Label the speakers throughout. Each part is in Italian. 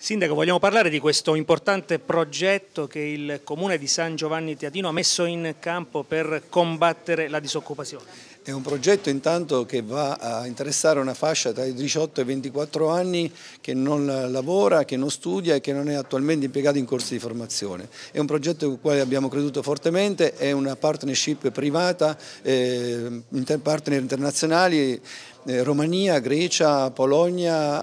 Speaker 1: Sindaco, vogliamo parlare di questo importante progetto che il Comune di San Giovanni Teatino ha messo in campo per combattere la disoccupazione.
Speaker 2: È un progetto intanto che va a interessare una fascia tra i 18 e i 24 anni che non lavora, che non studia e che non è attualmente impiegata in corsi di formazione. È un progetto in cui abbiamo creduto fortemente, è una partnership privata, eh, partner internazionali eh, Romania, Grecia, Polonia,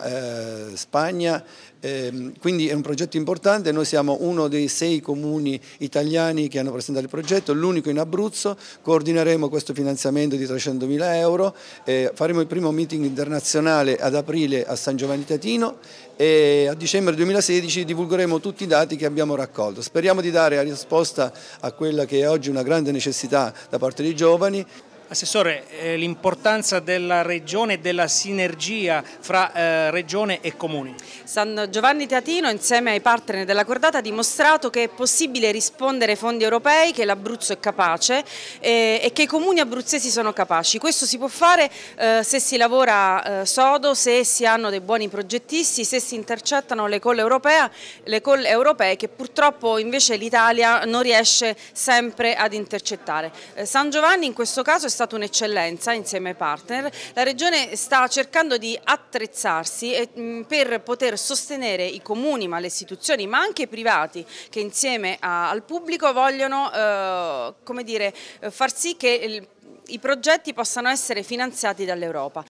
Speaker 2: eh, Spagna, ehm, quindi è un progetto importante, noi siamo uno dei sei comuni italiani che hanno presentato il progetto, l'unico in Abruzzo, coordineremo questo finanziamento di 300 mila euro, eh, faremo il primo meeting internazionale ad aprile a San Giovanni Tatino e a dicembre 2016 divulgheremo tutti i dati che abbiamo raccolto. Speriamo di dare risposta a quella che è oggi una grande necessità da parte dei giovani.
Speaker 1: Assessore, eh, l'importanza della regione e della sinergia fra eh, regione e comuni. San Giovanni
Speaker 3: Teatino insieme ai partner della cordata ha dimostrato che è possibile rispondere ai fondi europei, che l'Abruzzo è capace eh, e che i comuni abruzzesi sono capaci. Questo si può fare se si lavora sodo, se si hanno dei buoni progettisti, se si intercettano le colle europee, le colle europee che purtroppo invece l'Italia non riesce sempre ad intercettare. San Giovanni in questo caso è stato un'eccellenza insieme ai partner. La Regione sta cercando di attrezzarsi mm, per poter sostenere i comuni, ma le istituzioni, ma anche i privati che insieme al pubblico vogliono eh, dire, eh, far sì che i progetti possano essere finanziati dall'Europa.